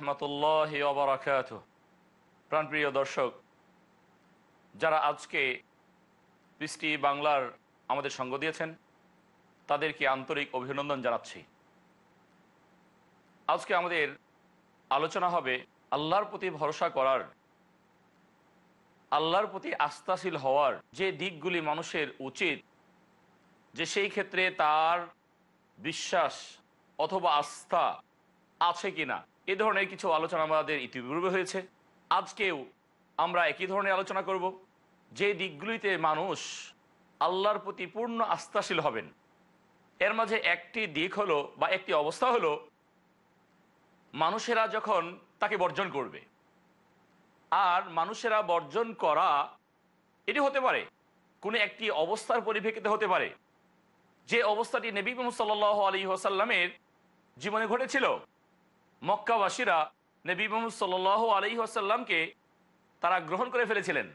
রহমতুল্লাহ অবরাকাত প্রাণপ্রিয় দর্শক যারা আজকে বাংলার আমাদের সঙ্গ দিয়েছেন তাদেরকে আন্তরিক অভিনন্দন জানাচ্ছি আজকে আমাদের আলোচনা হবে আল্লাহর প্রতি ভরসা করার আল্লাহর প্রতি আস্থাশীল হওয়ার যে দিকগুলি মানুষের উচিত যে সেই ক্ষেত্রে তার বিশ্বাস অথবা আস্থা আছে কি না এ ধরনের কিছু আলোচনা আমাদের ইতিপূর্বে হয়েছে আজকেও আমরা একই ধরনের আলোচনা করব যে দিকগুলিতে মানুষ আল্লাহর প্রতি পূর্ণ আস্থাশীল হবেন এর মাঝে একটি দিক হলো বা একটি অবস্থা হলো মানুষেরা যখন তাকে বর্জন করবে আর মানুষেরা বর্জন করা এটি হতে পারে কোনো একটি অবস্থার পরিপ্রেক্ষিতে হতে পারে যে অবস্থাটি নবী মোহাম্মদ সাল্লাহ আলী ওসাল্লামের জীবনে ঘটেছিল মক্কাবাসীরা নবী মোহাম্মদ সাল আলী আসাল্লামকে তারা গ্রহণ করে ফেলেছিলেন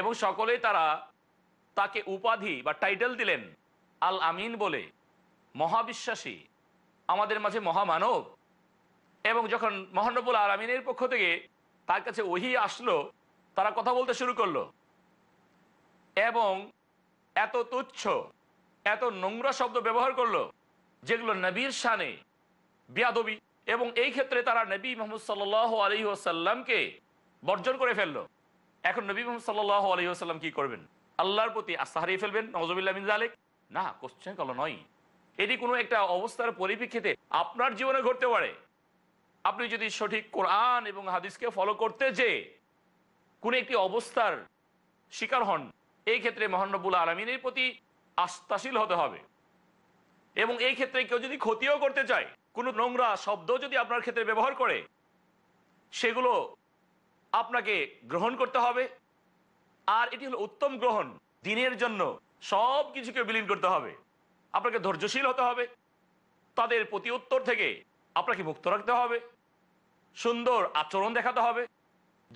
এবং সকলেই তারা তাকে উপাধি বা টাইটেল দিলেন আল আমিন বলে মহাবিশ্বাসী আমাদের মাঝে মহামানব এবং যখন মহানবুল আল আমিনের পক্ষ থেকে তার কাছে ওহি আসলো তারা কথা বলতে শুরু করলো এবং এত তুচ্ছ এত নোংরা শব্দ ব্যবহার করলো যেগুলো নবীর শানে বিয়াদবি এবং এই ক্ষেত্রে তারা নবী মোহাম্মদ সাল্লাহ আলী ওসাল্লামকে বর্জন করে ফেললো এখন নবী মোহাম্মদ সাল্লাহ আলী ওসাল্লাম কি করবেন আল্লাহর প্রতি আস্থা হারিয়ে ফেলবেন নজবিল্লা মিন আলেক না কোশ্চেন কল নয় এটি কোনো একটা অবস্থার পরিপ্রেক্ষিতে আপনার জীবনে ঘটতে পারে আপনি যদি সঠিক কোরআন এবং হাদিসকে ফলো করতে যে কোনো একটি অবস্থার শিকার হন এই ক্ষেত্রে মহানবুল আলমিনের প্রতি আস্থাশীল হতে হবে এবং এই ক্ষেত্রে কেউ যদি ক্ষতিও করতে চায় কোনো নোংরা শব্দ যদি আপনার ক্ষেত্রে ব্যবহার করে সেগুলো আপনাকে গ্রহণ করতে হবে আর এটি হলো উত্তম গ্রহণ দিনের জন্য সব কিছুকে বিলীন করতে হবে আপনাকে ধৈর্যশীল হতে হবে তাদের প্রতি উত্তর থেকে আপনাকে মুক্ত রাখতে হবে সুন্দর আচরণ দেখাতে হবে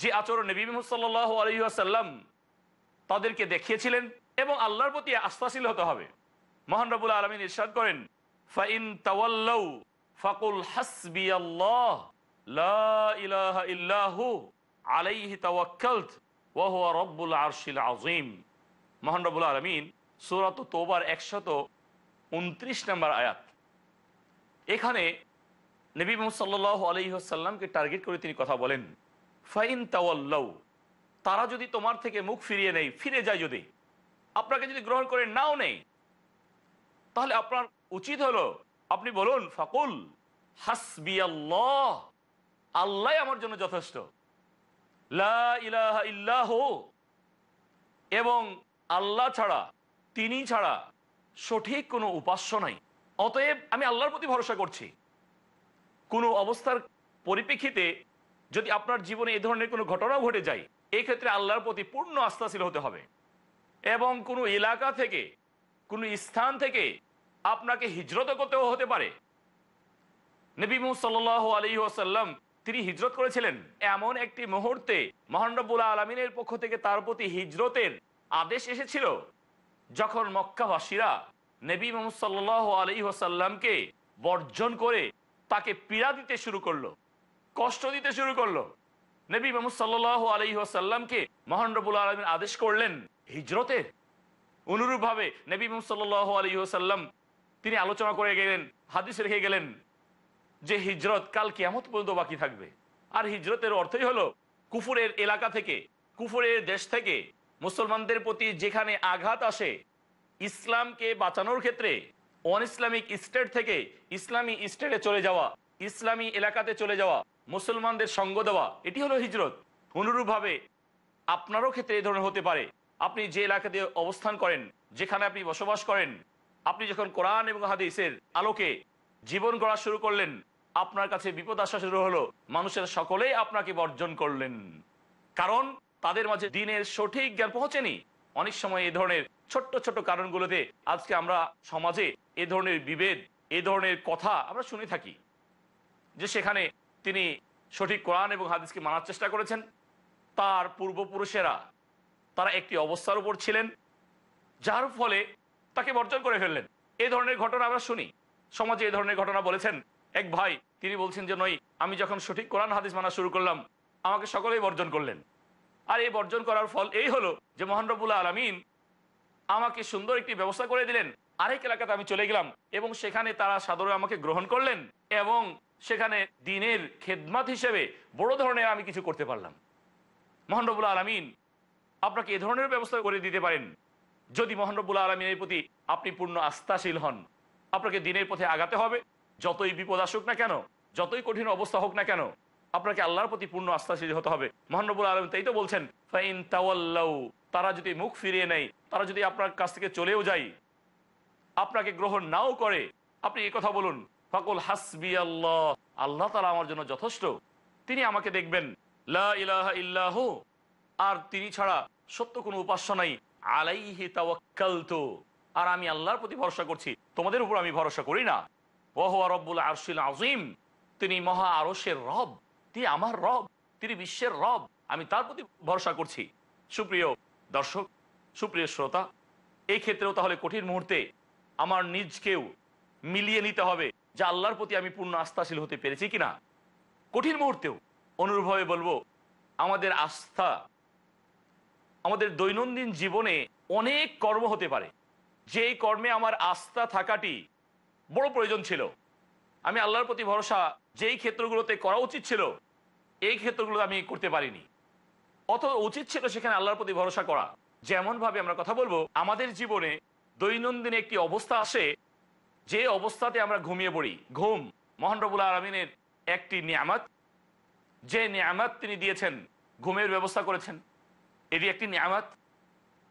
যে আচরণ নবী সাল্লাহ আলহিহাসাল্লাম তাদেরকে দেখিয়েছিলেন এবং আল্লাহর প্রতি আস্থাশীল হতে হবে মহান রবুল আলমিন ইরশাদ করেন ফাইন তাওয়াল্লাউ ফাকুল হাসবি আল্লাহ ইল্লাহু আলাইহি তাওয়াক্কালত ওয়াহুয়া রব্বুল আরশিল আজিম মহান রব্বুল আলমিন সুরাত তোবার একশত উনত্রিশ নম্বর আয়াত এখানে নবী মোহাম্মদ আলাইহি আলহিহসাল্লামকে টার্গেট করে তিনি কথা বলেন ফাইন তাওয়াল্লাউ তারা যদি তোমার থেকে মুখ ফিরিয়ে নেয় ফিরে যায় যদি আপনাকে যদি গ্রহণ করে নাও নেই তাহলে আপনার উচিত হলো আপনি বলুন ফাকুল হাসবি আল্লাহ আল্লাহ আমার জন্য যথেষ্ট ইল্লাহ এবং আল্লাহ ছাড়া তিনি ছাড়া সঠিক কোনো উপাস্য নাই অতএব আমি আল্লাহর প্রতি ভরসা করছি কোনো অবস্থার পরিপ্রেক্ষিতে যদি আপনার জীবনে এ ধরনের কোনো ঘটনাও ঘটে যায় এই ক্ষেত্রে আল্লাহর প্রতি পূর্ণ আস্থাশীল হতে হবে এবং কোনো এলাকা থেকে কোনো স্থান থেকে আপনাকে হিজরত করতেও হতে পারে নবী মুসাল আলী ওসাল্লাম তিনি হিজরত করেছিলেন এমন একটি মুহূর্তে মহানরবুল আলমিনের পক্ষ থেকে তার প্রতি হিজরতের আদেশ এসেছিল যখন মক্কাবাসীরা নবী মোহাম্মদ সাল্লাহ আলী ওসাল্লামকে বর্জন করে তাকে পীড়া দিতে শুরু করলো কষ্ট দিতে শুরু করলো নবী মোহাম্মদ সাল্লাহ আলী ওসাল্লামকে মহানরবুল আলমিন আদেশ করলেন হিজরতের অনুরূপভাবে নবী মোহাম্মদ সাল্লাহ আলী ওসাল্লাম তিনি আলোচনা করে গেলেন হাদিস রেখে গেলেন যে হিজরত কাল কেমত পর্যন্ত বাকি থাকবে আর হিজরতের অর্থই হলো কুফুরের এলাকা থেকে কুফুরের দেশ থেকে মুসলমানদের প্রতি যেখানে আঘাত আসে ইসলামকে বাঁচানোর ক্ষেত্রে অন ইসলামিক স্টেট থেকে ইসলামী স্টেটে চলে যাওয়া ইসলামী এলাকাতে চলে যাওয়া মুসলমানদের সঙ্গ দেওয়া এটি হলো হিজরত অনুরূপভাবে আপনারও ক্ষেত্রে এ ধরনের হতে পারে আপনি যে এলাকাতে অবস্থান করেন যেখানে আপনি বসবাস করেন আপনি যখন কোরআন এবং হাদিসের আলোকে জীবন গড়া শুরু করলেন আপনার কাছে বিপদ আসা শুরু হলো মানুষের সকলেই আপনাকে বর্জন করলেন কারণ তাদের মাঝে দিনের সঠিক জ্ঞান পৌঁছেনি অনেক সময় এ ধরনের ছোট্ট ছোট কারণগুলোতে আজকে আমরা সমাজে এ ধরনের বিভেদ এ ধরনের কথা আমরা শুনে থাকি যে সেখানে তিনি সঠিক কোরআন এবং হাদিসকে মানার চেষ্টা করেছেন তার পূর্বপুরুষেরা তারা একটি অবস্থার উপর ছিলেন যার ফলে তাকে বর্জন করে ফেললেন এই ধরনের ঘটনা আমরা শুনি সমাজে এই ধরনের ঘটনা বলেছেন এক ভাই তিনি বলছেন যে নই আমি যখন সঠিক কোরআন হাদিস মানা শুরু করলাম আমাকে সকলেই বর্জন করলেন আর এই বর্জন করার ফল এই হলো যে মহানরবুল্লা আলমিন আমাকে সুন্দর একটি ব্যবস্থা করে দিলেন আরেক এলাকাতে আমি চলে গেলাম এবং সেখানে তারা সাদরে আমাকে গ্রহণ করলেন এবং সেখানে দিনের খেদমাত হিসেবে বড় ধরনের আমি কিছু করতে পারলাম মহানরবুল্লা আলমিন আপনাকে এ ধরনের ব্যবস্থা করে দিতে পারেন যদি মোহানবুল আলমিনের প্রতি আপনি পূর্ণ আস্থাশীল হন আপনাকে দিনের পথে আগাতে হবে যতই বিপদ আসুক না কেন যতই কঠিন অবস্থা হোক না কেন আপনাকে আল্লাহর প্রতি পূর্ণ আস্থাশীল হতে হবে মহানবুল আলম তাই তো বলছেন ফাইন তাওয়াল্লাউ তারা যদি মুখ ফিরিয়ে নেয় তারা যদি আপনার কাছ থেকে চলেও যায় আপনাকে গ্রহণ নাও করে আপনি এ কথা বলুন ফকুল হাসবি আল্লাহ আল্লাহ তারা আমার জন্য যথেষ্ট তিনি আমাকে দেখবেন লা ইলাহা ইল্লাহু আর তিনি ছাড়া সত্য কোনো উপাস্য নাই আলাইহি তাওয়াক্কালতু আর আমি আল্লাহর প্রতি ভরসা করছি তোমাদের উপর আমি ভরসা করি না ওয়া রব্বুল আরশিল আজিম তিনি মহা আরশের রব তিনি আমার রব তিনি বিশ্বের রব আমি তার প্রতি ভরসা করছি সুপ্রিয় দর্শক সুপ্রিয় শ্রোতা এই ক্ষেত্রেও তাহলে কঠিন মুহূর্তে আমার নিজকেও মিলিয়ে নিতে হবে যে আল্লাহর প্রতি আমি পূর্ণ আস্থাশীল হতে পেরেছি কিনা কঠিন মুহূর্তেও অনুরূপভাবে বলবো আমাদের আস্থা আমাদের দৈনন্দিন জীবনে অনেক কর্ম হতে পারে যেই কর্মে আমার আস্থা থাকাটি বড় প্রয়োজন ছিল আমি আল্লাহর প্রতি ভরসা যেই ক্ষেত্রগুলোতে করা উচিত ছিল এই ক্ষেত্রগুলো আমি করতে পারিনি অত উচিত ছিল সেখানে আল্লাহর প্রতি ভরসা করা যেমনভাবে আমরা কথা বলবো আমাদের জীবনে দৈনন্দিন একটি অবস্থা আসে যে অবস্থাতে আমরা ঘুমিয়ে পড়ি ঘুম মহানরবুল আলমিনের একটি নিয়ামাত যে নিয়ামাত তিনি দিয়েছেন ঘুমের ব্যবস্থা করেছেন এটি একটি নিয়ামত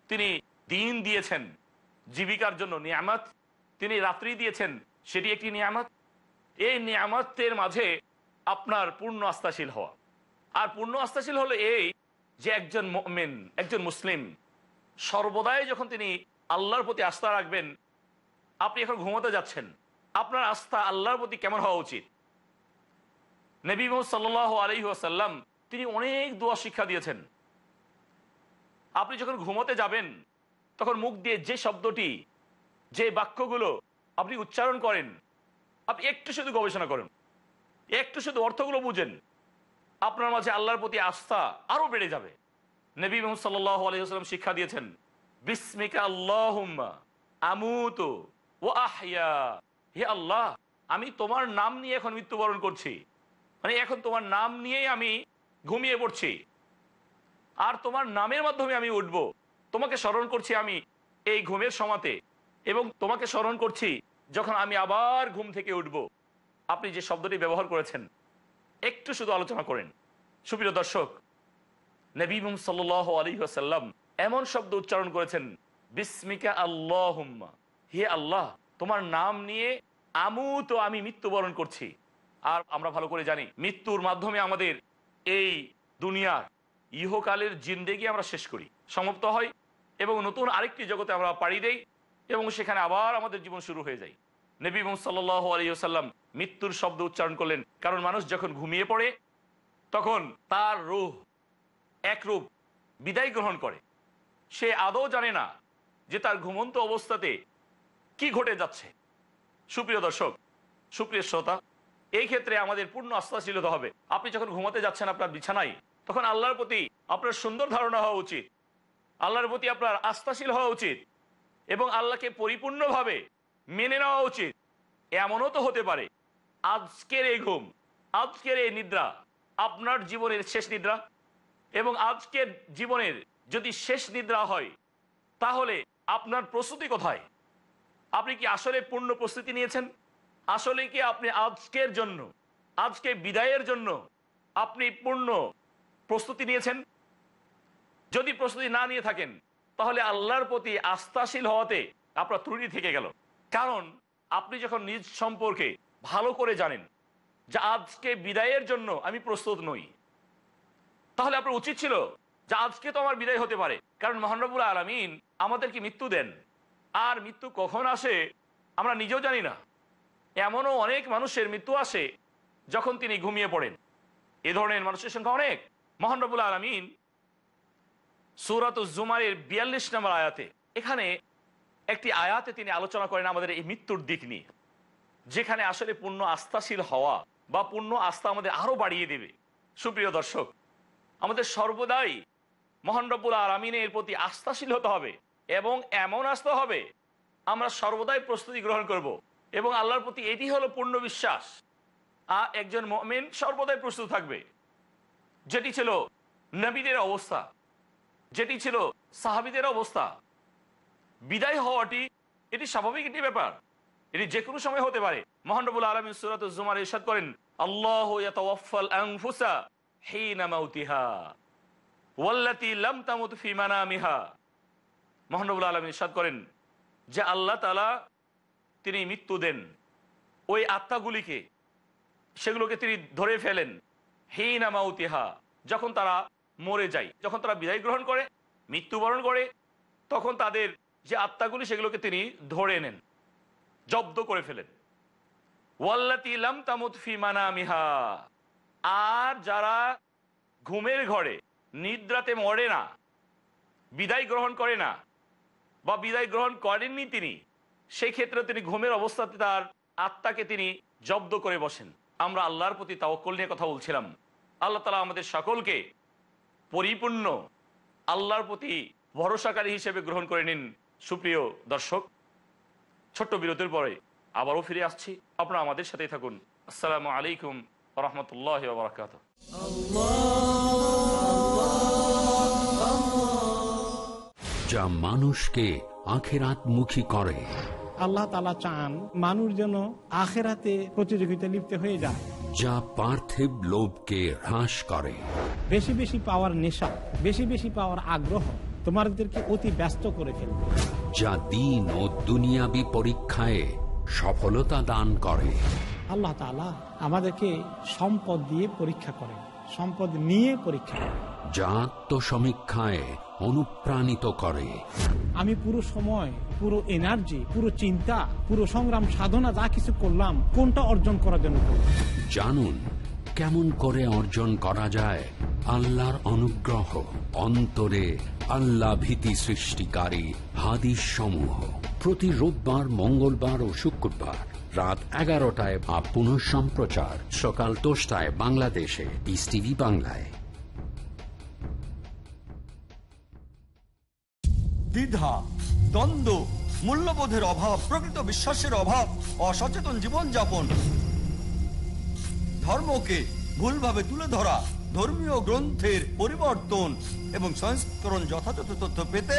তিনি দিন দিয়েছেন জীবিকার জন্য নিয়ামত তিনি রাত্রি দিয়েছেন সেটি একটি নিয়ামত এই নিয়ামতের মাঝে আপনার পূর্ণ আস্থাশীল হওয়া আর পূর্ণ আস্থাশীল হলো এই যে একজন মেন একজন মুসলিম সর্বদাই যখন তিনি আল্লাহর প্রতি আস্থা রাখবেন আপনি এখন ঘুমাতে যাচ্ছেন আপনার আস্থা আল্লাহর প্রতি কেমন হওয়া উচিত নবী মোহাম্মদ সাল্লাহ আলহিহাসাল্লাম তিনি অনেক দোয়া শিক্ষা দিয়েছেন আপনি যখন ঘুমোতে যাবেন তখন মুখ দিয়ে যে শব্দটি যে বাক্যগুলো আপনি উচ্চারণ করেন আপনি একটু শুধু গবেষণা করেন একটু শুধু অর্থগুলো বুঝেন আপনার মাঝে আল্লাহর প্রতি আস্থা আরও বেড়ে যাবে নবী মোহাম্মদ সাল্লাহ আলহিহাস্লাম শিক্ষা দিয়েছেন বিস্মিকা আল্লাহ আমুত ও আহিয়া হে আল্লাহ আমি তোমার নাম নিয়ে এখন মৃত্যুবরণ করছি মানে এখন তোমার নাম নিয়েই আমি ঘুমিয়ে পড়ছি আর তোমার নামের মাধ্যমে আমি উঠব তোমাকে স্মরণ করছি আমি এই ঘুমের সমাতে এবং তোমাকে স্মরণ করছি যখন আমি আবার ঘুম থেকে উঠব আপনি যে শব্দটি ব্যবহার করেছেন একটু শুধু আলোচনা করেন সুপ্রিয় দর্শক নবী সাল আলী সাল্লাম এমন শব্দ উচ্চারণ করেছেন বিস্মিকা আল্লাহ হে আল্লাহ তোমার নাম নিয়ে আমু তো আমি মৃত্যুবরণ করছি আর আমরা ভালো করে জানি মৃত্যুর মাধ্যমে আমাদের এই দুনিয়ার ইহকালের জিন্দেগি আমরা শেষ করি সমাপ্ত হয় এবং নতুন আরেকটি জগতে আমরা পাড়ি দেই এবং সেখানে আবার আমাদের জীবন শুরু হয়ে যায় নবী সাল্লাহ আলিয়াল্লাম মৃত্যুর শব্দ উচ্চারণ করলেন কারণ মানুষ যখন ঘুমিয়ে পড়ে তখন তার রুহ একরূপ বিদায় গ্রহণ করে সে আদৌ জানে না যে তার ঘুমন্ত অবস্থাতে কি ঘটে যাচ্ছে সুপ্রিয় দর্শক সুপ্রিয় শ্রোতা এই ক্ষেত্রে আমাদের পূর্ণ আস্থাশীলতা হবে আপনি যখন ঘুমাতে যাচ্ছেন আপনার বিছানায় তখন আল্লাহর প্রতি আপনার সুন্দর ধারণা হওয়া উচিত আল্লাহর প্রতি আপনার আস্থাশীল হওয়া উচিত এবং আল্লাহকে পরিপূর্ণভাবে মেনে নেওয়া উচিত এমনও তো হতে পারে আজকের এই ঘুম আজকের এই নিদ্রা আপনার জীবনের শেষ নিদ্রা এবং আজকের জীবনের যদি শেষ নিদ্রা হয় তাহলে আপনার প্রস্তুতি কোথায় আপনি কি আসলে পূর্ণ প্রস্তুতি নিয়েছেন আসলে কি আপনি আজকের জন্য আজকে বিদায়ের জন্য আপনি পূর্ণ প্রস্তুতি নিয়েছেন যদি প্রস্তুতি না নিয়ে থাকেন তাহলে আল্লাহর প্রতি আস্থাশীল হওয়াতে আপনার ত্রুটি থেকে গেল কারণ আপনি যখন নিজ সম্পর্কে ভালো করে জানেন যে আজকে বিদায়ের জন্য আমি প্রস্তুত নই তাহলে আপনার উচিত ছিল যে আজকে তো আমার বিদায় হতে পারে কারণ মহানবুল আলমিন আমাদেরকে মৃত্যু দেন আর মৃত্যু কখন আসে আমরা নিজেও জানি না এমনও অনেক মানুষের মৃত্যু আসে যখন তিনি ঘুমিয়ে পড়েন এ ধরনের মানুষের সংখ্যা অনেক মহান রবুল আলমিন সুরাত জুমারের বিয়াল্লিশ নম্বর আয়াতে এখানে একটি আয়াতে তিনি আলোচনা করেন আমাদের এই মৃত্যুর দিক নিয়ে যেখানে আসলে পূর্ণ আস্থাশীল হওয়া বা পূর্ণ আস্থা আমাদের আরও বাড়িয়ে দেবে সুপ্রিয় দর্শক আমাদের সর্বদাই মহান রব্বুল প্রতি আস্থাশীল হতে হবে এবং এমন আস্থা হবে আমরা সর্বদাই প্রস্তুতি গ্রহণ করব। এবং আল্লাহর প্রতি এটি হলো পূর্ণ বিশ্বাস আর একজন মমিন সর্বদাই প্রস্তুত থাকবে যেটি ছিল নবীদের অবস্থা যেটি ছিল সাহাবিদের অবস্থা বিদায় হওয়াটি এটি স্বাভাবিক একটি ব্যাপার এটি যে কোনো সময় হতে পারে মহানবুল আলমী সুরাত জুমার ইসাদ করেন আল্লাহ মহানবুল আলম ইসাদ করেন যে আল্লাহ তালা তিনি মৃত্যু দেন ওই আত্মাগুলিকে সেগুলোকে তিনি ধরে ফেলেন হেইনামাউতিহা যখন তারা মরে যায় যখন তারা বিদায় গ্রহণ করে মৃত্যুবরণ করে তখন তাদের যে আত্মাগুলি সেগুলোকে তিনি ধরে নেন জব্দ করে ফেলেন ওয়াল্লাতি লাম তামুদ ফিমানা মিহা আর যারা ঘুমের ঘরে নিদ্রাতে মরে না বিদায় গ্রহণ করে না বা বিদায় গ্রহণ করেননি তিনি সেক্ষেত্রে তিনি ঘুমের অবস্থাতে তার আত্মাকে তিনি জব্দ করে বসেন আমরা আল্লাহর প্রতি তাওকল নিয়ে কথা বলছিলাম আল্লাহ তালা আমাদের সকলকে পরিপূর্ণ আল্লাহর প্রতি ভরসাকারী হিসেবে গ্রহণ করে নিন সুপ্রিয় দর্শক ছোট্ট বিরতির পরে আবারও ফিরে আসছি আপনারা আমাদের সাথেই থাকুন আসসালামু আলাইকুম রহমতুল্লাহ বারকাত যা মানুষকে মুখী করে আল্লাহ তালা চান মানুষ যেন আখেরাতে প্রতিযোগিতা লিপ্ত হয়ে যায় যা পার্থিব লোভকে হ্রাস করে বেশি বেশি পাওয়ার নেশা বেশি বেশি পাওয়ার আগ্রহ তোমাদেরকে অতি ব্যস্ত করে ফেলবে যা দিন ও দুনিয়াবি পরীক্ষায় সফলতা দান করে আল্লাহ তালা আমাদেরকে সম্পদ দিয়ে পরীক্ষা করেন সম্পদ নিয়ে পরীক্ষা জাত সমীক্ষায় অনুপ্রাণিত করে আমি পুরো সময় পুরো এনার্জি পুরো চিন্তা পুরো সংগ্রাম সাধনা যা কিছু করলাম কোনটা অর্জন করার জন্য জানুন কেমন করে অর্জন করা যায় আল্লাহর অনুগ্রহ অন্তরে আল্লাহ ভীতি সৃষ্টিকারী হাদিস সমূহ প্রতি রোববার মঙ্গলবার ও শুক্রবার রাত এগারোটায় বা পুনঃ সম্প্রচার সকাল দশটায় বাংলাদেশে বিস টিভি বাংলায় দ্বিধা দ্বন্দ্ব মূল্যবোধের অভাব প্রকৃত বিশ্বাসের অভাব অসচেতন জীবনযাপন ধর্মকে ভুলভাবে তুলে ধরা ধর্মীয় গ্রন্থের পরিবর্তন এবং সংস্করণ যথাযথ তথ্য পেতে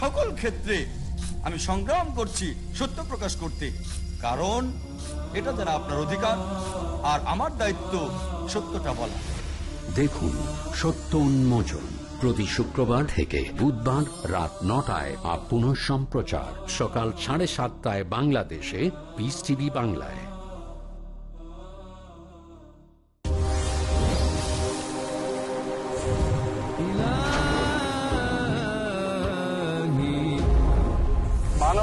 সকল ক্ষেত্রে আমি সংগ্রাম করছি সত্য প্রকাশ করতে কারণ এটা তারা আপনার অধিকার আর আমার দায়িত্ব সত্যটা বলা দেখুন সত্য উন্মোচন প্রতি শুক্রবার থেকে বুধবার রাত নটায় আর পুনঃ সম্প্রচার সকাল সাড়ে সাতটায় বাংলাদেশে বিস টিভি বাংলায়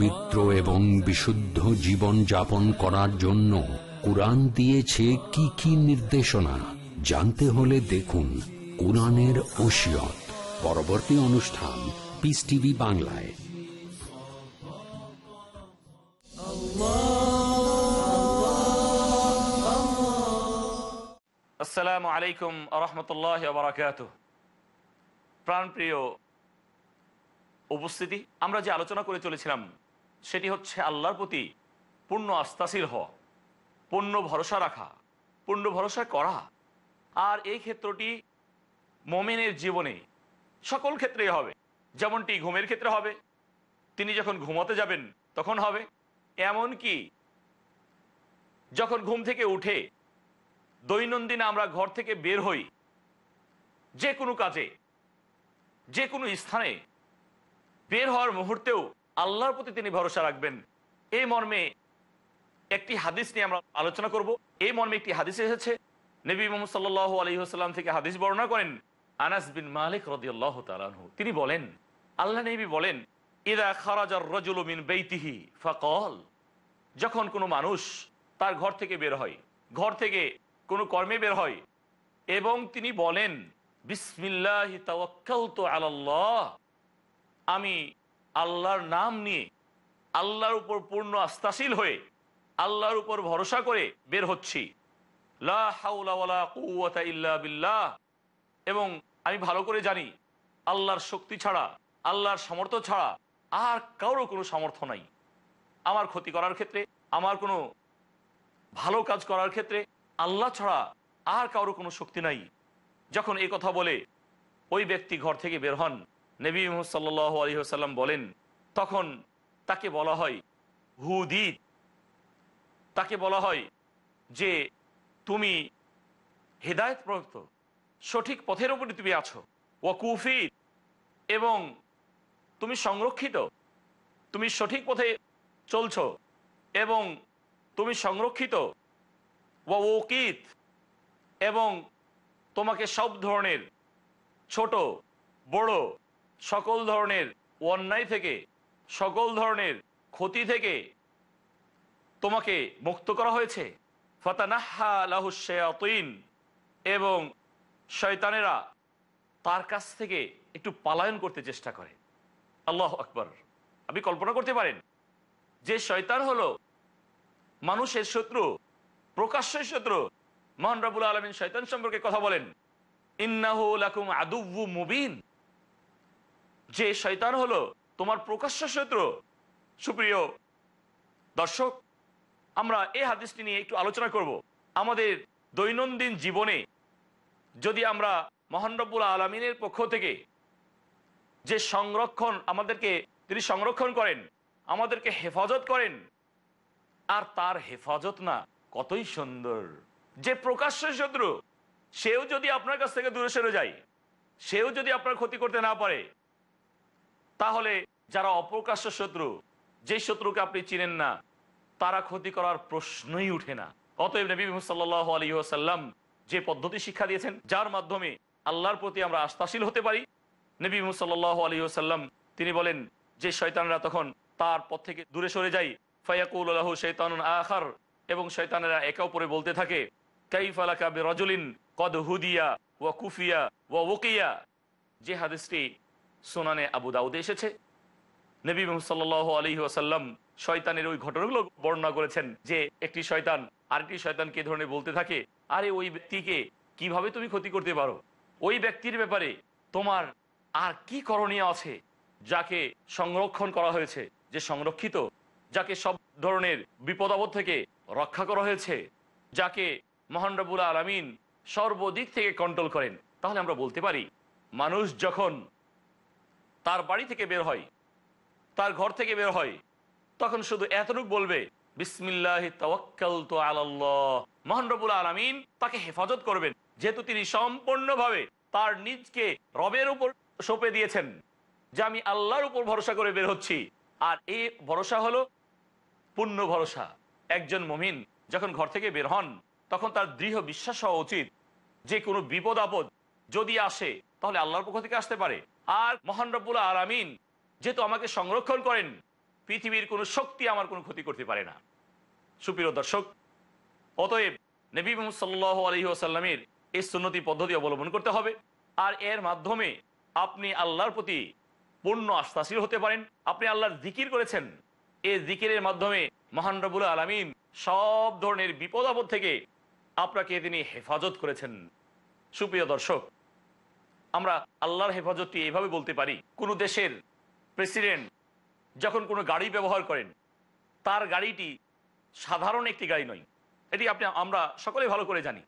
পবিত্র এবং বিশুদ্ধ জীবন যাপন করার জন্য কোরআন দিয়েছে কি কি নির্দেশনা জানতে হলে দেখুন কোরআনের ওসিয়ত পরবর্তী অনুষ্ঠান পিস টিভি বাংলায় আসসালামু আলাইকুম রহমতুল্লাহ বারাকাত প্রাণপ্রিয় উপস্থিতি আমরা যে আলোচনা করে চলেছিলাম সেটি হচ্ছে আল্লাহর প্রতি পূর্ণ আস্থাশীল হওয়া পূর্ণ ভরসা রাখা পূর্ণ ভরসা করা আর এই ক্ষেত্রটি মোমেনের জীবনে সকল ক্ষেত্রেই হবে যেমনটি ঘুমের ক্ষেত্রে হবে তিনি যখন ঘুমাতে যাবেন তখন হবে এমন কি যখন ঘুম থেকে উঠে দৈনন্দিন আমরা ঘর থেকে বের হই যে কোনো কাজে যে কোনো স্থানে বের হওয়ার মুহূর্তেও আল্লাহর প্রতি তিনি ভরসা রাখবেন এই মর্মে একটি হাদিস নিয়ে আমরা আলোচনা করব এই মর্মে একটি হাদিস এসেছে নবী মোহাম্মদ সাল্লাহ আলহিহাস্লাম থেকে হাদিস বর্ণনা করেন আনাস বিন মালিক রদিয়াল্লাহ তালু তিনি বলেন আল্লাহ নবী বলেন ইদা খারাজার রজুল মিন বেইতিহি ফল যখন কোনো মানুষ তার ঘর থেকে বের হয় ঘর থেকে কোনো কর্মে বের হয় এবং তিনি বলেন বিসমিল্লাহ আল্লাহ আমি আল্লাহর নাম নিয়ে আল্লাহর উপর পূর্ণ আস্থাশীল হয়ে আল্লাহর উপর ভরসা করে বের হচ্ছি বিল্লাহ এবং আমি ভালো করে জানি আল্লাহর শক্তি ছাড়া আল্লাহর সামর্থ্য ছাড়া আর কারোর কোনো সামর্থ্য নাই আমার ক্ষতি করার ক্ষেত্রে আমার কোনো ভালো কাজ করার ক্ষেত্রে আল্লাহ ছাড়া আর কারোর কোনো শক্তি নাই যখন এ কথা বলে ওই ব্যক্তি ঘর থেকে বের হন নবী সাল্লাহ আলহিহাসাল্লাম বলেন তখন তাকে বলা হয় হুদিদ তাকে বলা হয় যে তুমি হেদায়ত প্রদত্ত সঠিক পথের উপরে তুমি আছো ওয়াকুফিদ এবং তুমি সংরক্ষিত তুমি সঠিক পথে চলছ এবং তুমি সংরক্ষিত ওয়কিত এবং তোমাকে সব ধরনের ছোট বড় সকল ধরনের অন্যায় থেকে সকল ধরনের ক্ষতি থেকে তোমাকে মুক্ত করা হয়েছে ফতানাহা আলাহুসেয়াতিন এবং শয়তানেরা তার কাছ থেকে একটু পালায়ন করতে চেষ্টা করে আল্লাহ আকবর আপনি কল্পনা করতে পারেন যে শয়তান হলো মানুষের শত্রু প্রকাশ্যের শত্রু মোহন রাবুল আলমিন শয়তান সম্পর্কে কথা বলেন ইন্নাহুল লাকুম আদুব্বু মুবিন যে শয়তান হলো তোমার প্রকাশ্য শত্রু সুপ্রিয় দর্শক আমরা এই হাদিসটি নিয়ে একটু আলোচনা করব আমাদের দৈনন্দিন জীবনে যদি আমরা মহানরবুল আলমিনের পক্ষ থেকে যে সংরক্ষণ আমাদেরকে তিনি সংরক্ষণ করেন আমাদেরকে হেফাজত করেন আর তার হেফাজত না কতই সুন্দর যে প্রকাশ্য শত্রু সেও যদি আপনার কাছ থেকে দূরে সরে যায় সেও যদি আপনার ক্ষতি করতে না পারে তাহলে যারা অপ্রকাশ্য শত্রু যে শত্রুকে আপনি চিনেন না তারা ক্ষতি করার প্রশ্নই উঠে না অতএব নবী সাল্লাহ আলী যে পদ্ধতি শিক্ষা দিয়েছেন যার মাধ্যমে আল্লাহর প্রতি আমরা আস্থাশীল হতে পারি নবী সাল্লাহ আলী তিনি বলেন যে শয়তানরা তখন তার পথ থেকে দূরে সরে যায় ফয়াকুল আল্লাহ শৈতান আখার এবং শৈতানেরা একে অপরে বলতে থাকে কাইফালাকা রজলিন কদ হুদিয়া ওয়া কুফিয়া ওয়া ওকিয়া যে হাদিসটি সোনানে আবু দাউদে এসেছে নবী মোহাম্মদ আলী ওয়াসাল্লাম শয়তানের ওই ঘটনাগুলো বর্ণনা করেছেন যে একটি শয়তান আরেকটি শয়তানকে ধরনের বলতে থাকে আরে ওই ব্যক্তিকে কিভাবে তুমি ক্ষতি করতে পারো ওই ব্যক্তির ব্যাপারে তোমার আর কি করণীয় আছে যাকে সংরক্ষণ করা হয়েছে যে সংরক্ষিত যাকে সব ধরনের বিপদাবদ থেকে রক্ষা করা হয়েছে যাকে মহান রবুল আলমিন সর্বদিক থেকে কন্ট্রোল করেন তাহলে আমরা বলতে পারি মানুষ যখন তার বাড়ি থেকে বের হয় তার ঘর থেকে বের হয় তখন শুধু এতটুক বলবে বিসমিল্লাহ তো আল্লাহ মহান আলমিন তাকে হেফাজত করবেন যেহেতু তিনি সম্পূর্ণভাবে তার নিজকে রবের উপর সোপে দিয়েছেন যে আমি আল্লাহর উপর ভরসা করে বের হচ্ছি আর এই ভরসা হলো পূর্ণ ভরসা একজন মমিন যখন ঘর থেকে বের হন তখন তার দৃঢ় বিশ্বাস হওয়া উচিত যে কোনো বিপদ আপদ যদি আসে তাহলে আল্লাহর পক্ষ থেকে আসতে পারে আর মহান আলামিন যেহেতু আমাকে সংরক্ষণ করেন পৃথিবীর কোনো শক্তি আমার কোনো ক্ষতি করতে পারে না সুপ্রিয় দর্শক অতএব নবী মোহাম্মদ সাল্লাহ আলহি আসাল্লামের এই সুন্নতি পদ্ধতি অবলম্বন করতে হবে আর এর মাধ্যমে আপনি আল্লাহর প্রতি পূর্ণ আস্থাশীল হতে পারেন আপনি আল্লাহর জিকির করেছেন এই জিকিরের মাধ্যমে মহান আলমিন সব ধরনের বিপদ আপদ থেকে আপনাকে তিনি হেফাজত করেছেন সুপ্রিয় দর্শক আমরা আল্লাহর হেফাজতটি এইভাবে বলতে পারি কোনো দেশের প্রেসিডেন্ট যখন কোনো গাড়ি ব্যবহার করেন তার গাড়িটি সাধারণ একটি গাড়ি নয় এটি আপনি আমরা সকলে ভালো করে জানি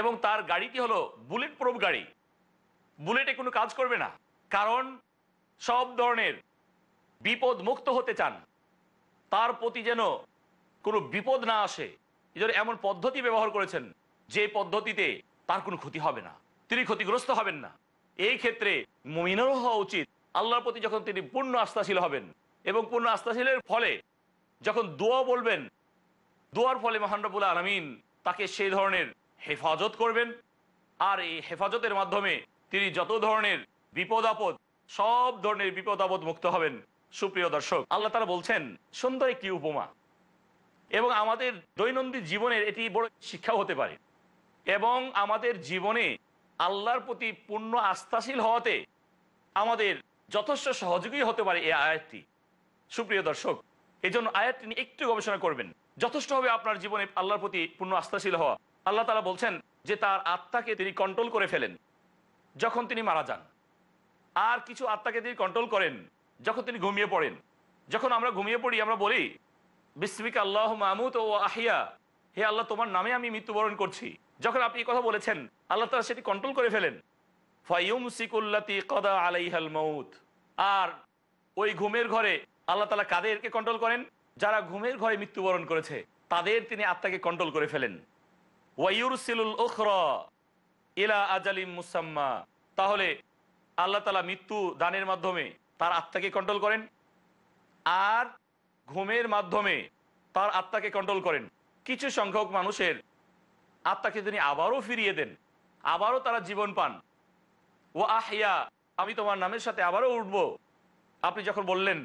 এবং তার গাড়িটি হলো বুলেট প্রুফ গাড়ি বুলেটে কোনো কাজ করবে না কারণ সব ধরনের বিপদ মুক্ত হতে চান তার প্রতি যেন কোনো বিপদ না আসে এমন পদ্ধতি ব্যবহার করেছেন যে পদ্ধতিতে তার কোনো ক্ষতি হবে না তিনি ক্ষতিগ্রস্ত হবেন না এই ক্ষেত্রে মুমিনেরও হওয়া উচিত আল্লাহর প্রতি যখন তিনি পূর্ণ আস্থাশীল হবেন এবং পূর্ণ আস্থাশীলের ফলে যখন দোয়া বলবেন দোয়ার ফলে মহানরবুল আলমিন তাকে সেই ধরনের হেফাজত করবেন আর এই হেফাজতের মাধ্যমে তিনি যত ধরনের বিপদ আপদ সব ধরনের বিপদ আপদ মুক্ত হবেন সুপ্রিয় দর্শক আল্লাহ তারা বলছেন সুন্দর একটি উপমা এবং আমাদের দৈনন্দিন জীবনের এটি বড় শিক্ষা হতে পারে এবং আমাদের জীবনে আল্লাহর প্রতি পূর্ণ আস্থাশীল হওয়াতে আমাদের যথেষ্ট সহযোগী হতে পারে এই আয়াতটি সুপ্রিয় দর্শক এই জন্য আয়াতটি নিয়ে একটু গবেষণা করবেন যথেষ্ট হবে আপনার জীবনে আল্লাহর প্রতি পূর্ণ আস্থাশীল হওয়া আল্লাহ তালা বলছেন যে তার আত্মাকে তিনি কন্ট্রোল করে ফেলেন যখন তিনি মারা যান আর কিছু আত্মাকে তিনি কন্ট্রোল করেন যখন তিনি ঘুমিয়ে পড়েন যখন আমরা ঘুমিয়ে পড়ি আমরা বলি বিসমিক আল্লাহ মাহমুদ ও আহিয়া হে আল্লাহ তোমার নামে আমি মৃত্যুবরণ করছি যখন আপনি কথা বলেছেন আল্লাহ তালা সেটি কন্ট্রোল করে ফেলেন ফাইম সিকুল্লাতি কদা আলাইহাল মৌত আর ওই ঘুমের ঘরে আল্লাহ তালা কাদেরকে কন্ট্রোল করেন যারা ঘুমের ঘরে মৃত্যুবরণ করেছে তাদের তিনি আত্মাকে কন্ট্রোল করে ফেলেন সিলুল ওখর ইলা আজালিম মুসাম্মা তাহলে আল্লাহ তালা মৃত্যু দানের মাধ্যমে তার আত্মাকে কন্ট্রোল করেন আর ঘুমের মাধ্যমে তার আত্মাকে কন্ট্রোল করেন কিছু সংখ্যক মানুষের আত্মাকে তিনি আবারও ফিরিয়ে দেন আবারও তারা জীবন পান ও আহিয়া আমি তোমার নামের সাথে আবারও উঠব আপনি যখন বললেন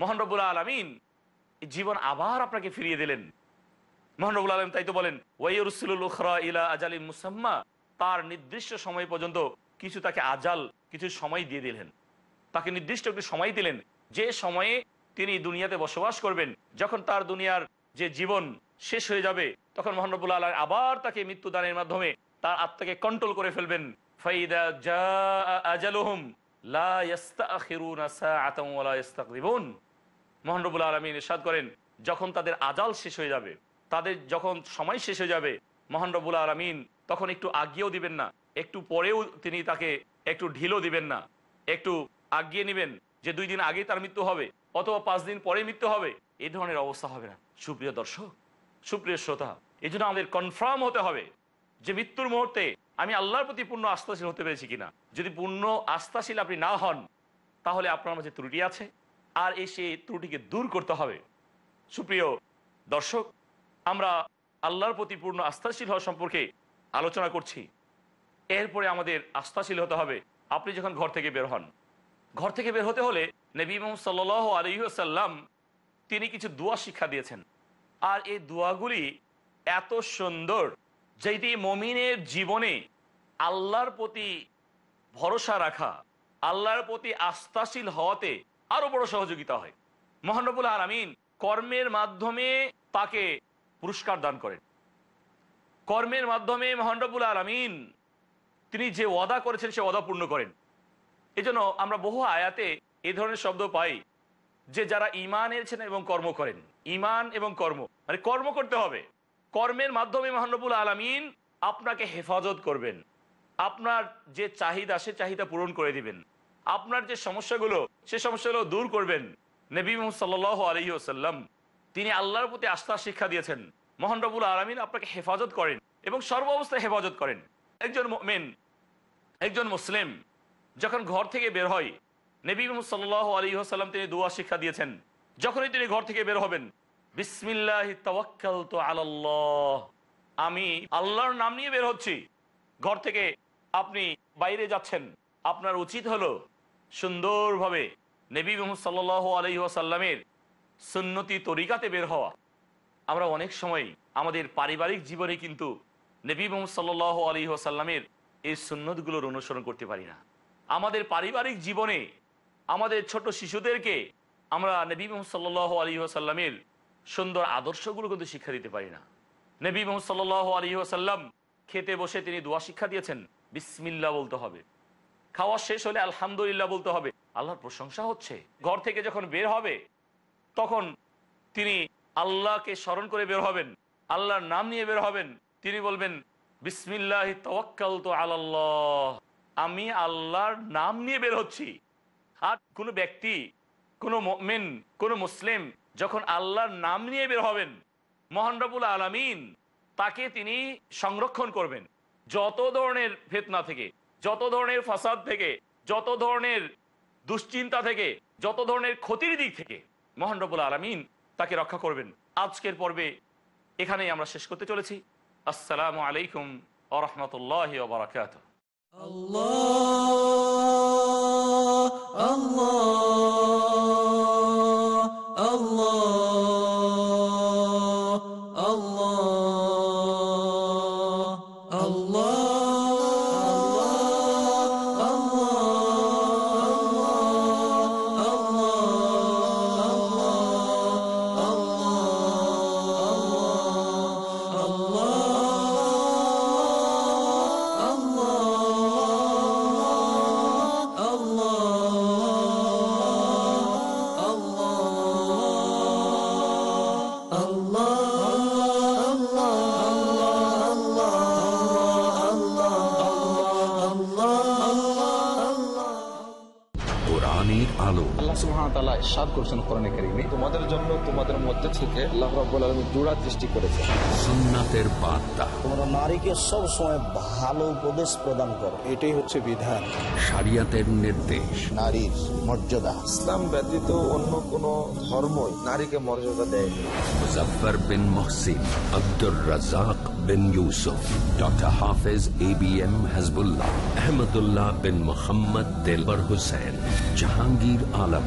মোহন আলমিন জীবন আবার আপনাকে ফিরিয়ে দিলেন মোহন রবুল আলম তাই তো বলেন ইলা আজালি মুসাম্মা তার নির্দিষ্ট সময় পর্যন্ত কিছু তাকে আজাল কিছু সময় দিয়ে দিলেন তাকে নির্দিষ্ট একটি সময় দিলেন যে সময়ে তিনি দুনিয়াতে বসবাস করবেন যখন তার দুনিয়ার যে জীবন শেষ হয়ে যাবে তখন মহানবুল আল্লাহ আবার তাকে মৃত্যুদানের মাধ্যমে তার আত্মাকে কন্ট্রোল করে ফেলবেন করেন যখন তাদের আজাল শেষ হয়ে যাবে তাদের যখন সময় শেষ হয়ে যাবে মহান রব্বুল তখন একটু আগিয়েও দিবেন না একটু পরেও তিনি তাকে একটু ঢিলও দিবেন না একটু আগিয়ে নেবেন যে দুই দিন আগেই তার মৃত্যু হবে অথবা পাঁচ দিন পরে মৃত্যু হবে এই ধরনের অবস্থা হবে না সুপ্রিয় দর্শক সুপ্রিয় শ্রোতা এই জন্য আমাদের কনফার্ম হতে হবে যে মৃত্যুর মুহূর্তে আমি আল্লাহর প্রতি পূর্ণ আস্থাশীল হতে পেরেছি কিনা যদি পূর্ণ আস্থাশীল আপনি না হন তাহলে আপনার মাঝে ত্রুটি আছে আর এই সেই ত্রুটিকে দূর করতে হবে সুপ্রিয় দর্শক আমরা আল্লাহর প্রতি পূর্ণ আস্থাশীল হওয়া সম্পর্কে আলোচনা করছি এরপরে আমাদের আস্থাশীল হতে হবে আপনি যখন ঘর থেকে বের হন ঘর থেকে বের হতে হলে নবী মোহাম্মদ সাল্ল আলহিহাসাল্লাম তিনি কিছু দোয়া শিক্ষা দিয়েছেন আর এই দোয়াগুলি এত সুন্দর যেটি মমিনের জীবনে আল্লাহর প্রতি ভরসা রাখা আল্লাহর প্রতি আস্থাশীল হওয়াতে আরো বড় সহযোগিতা হয় মহানবুল আরামিন কর্মের মাধ্যমে তাকে পুরস্কার দান করেন কর্মের মাধ্যমে মহানরবুল আলমিন তিনি যে ওয়াদা করেছেন সে ওয়াদা পূর্ণ করেন এজন্য আমরা বহু আয়াতে এ ধরনের শব্দ পাই যে যারা ইমান এনেছেন এবং কর্ম করেন ইমান এবং কর্ম মানে কর্ম করতে হবে কর্মের মাধ্যমে মহানবুল আলমিন আপনাকে হেফাজত করবেন আপনার যে চাহিদা সে চাহিদা পূরণ করে দিবেন আপনার যে সমস্যাগুলো সে সমস্যাগুলো দূর করবেন নবী মোহাম্মদ সাল্লাহ আলহিউসাল্লাম তিনি আল্লাহর প্রতি আস্থা শিক্ষা দিয়েছেন মহানরবুল আলমিন আপনাকে হেফাজত করেন এবং সর্ব অবস্থায় হেফাজত করেন একজন মেন একজন মুসলিম যখন ঘর থেকে বের হয় নবী সাল্লাহ আলী সাল্লাম তিনি দোয়া শিক্ষা দিয়েছেন যখনই তিনি ঘর থেকে বের হবেন বিসমিল্লাহ আল্লাহ আমি আল্লাহর নাম নিয়ে বের হচ্ছি ঘর থেকে আপনি বাইরে যাচ্ছেন আপনার উচিত হল সুন্দরভাবে নবী মোহাম্মদ সাল্লাহ আসাল্লামের সুন্নতি তরিকাতে বের হওয়া আমরা অনেক সময় আমাদের পারিবারিক জীবনে কিন্তু নবী মোহাম্মদ সাল্লাহ আসাল্লামের এই সুন্নতগুলোর অনুসরণ করতে পারি না আমাদের পারিবারিক জীবনে আমাদের ছোট শিশুদেরকে আমরা নবী মোহাম্মদ সাল্লাহ আলী আসাল্লামের সুন্দর আদর্শগুলো কিন্তু শিক্ষা দিতে পারি না নবী মোহাম্মদ সাল্লাহ আলী আসাল্লাম খেতে বসে তিনি দোয়া শিক্ষা দিয়েছেন বিসমিল্লা বলতে হবে খাওয়া শেষ হলে আলহামদুলিল্লাহ বলতে হবে আল্লাহর প্রশংসা হচ্ছে ঘর থেকে যখন বের হবে তখন তিনি আল্লাহকে স্মরণ করে বের হবেন আল্লাহর নাম নিয়ে বের হবেন তিনি বলবেন বিসমিল্লাহ তো আল্লাহ আমি আল্লাহর নাম নিয়ে বের হচ্ছি আর কোনো ব্যক্তি কোনো মেন কোনো মুসলিম যখন আল্লাহর নাম নিয়ে বের হবেন মহানরবুল আলমিন তাকে তিনি সংরক্ষণ করবেন যত ধরনের ফেতনা থেকে যত ধরনের ফাসাদ থেকে যত ধরনের দুশ্চিন্তা থেকে যত ধরনের ক্ষতির দিক থেকে মহানরবুল আলমিন তাকে রক্ষা করবেন আজকের পর্বে এখানেই আমরা শেষ করতে চলেছি আসসালামু আলাইকুম আরহামতুল্লাহ রহমতুল্লাহ বারাকাত আল্লাহ Allah করছেন কোরআনে কারিমে তোমাদের জন্য তোমাদের মধ্যে থেকে আল্লাহ রাব্বুল আলামিন জোড়া সৃষ্টি করেছে সুন্নাতের বার্তা তোমরা নারীকে সব সময় ভালো উপদেশ প্রদান করো এটাই হচ্ছে বিধান নির্দেশ নারীর মর্যাদা ইসলাম ব্যতীত অন্য কোন নারীকে মর্যাদা দেয় bin Mohsin Abdur Razzak bin Yusuf doctor Hafez A B Ahmadullah bin Mohammad Delwar Hossain Jahangir Alam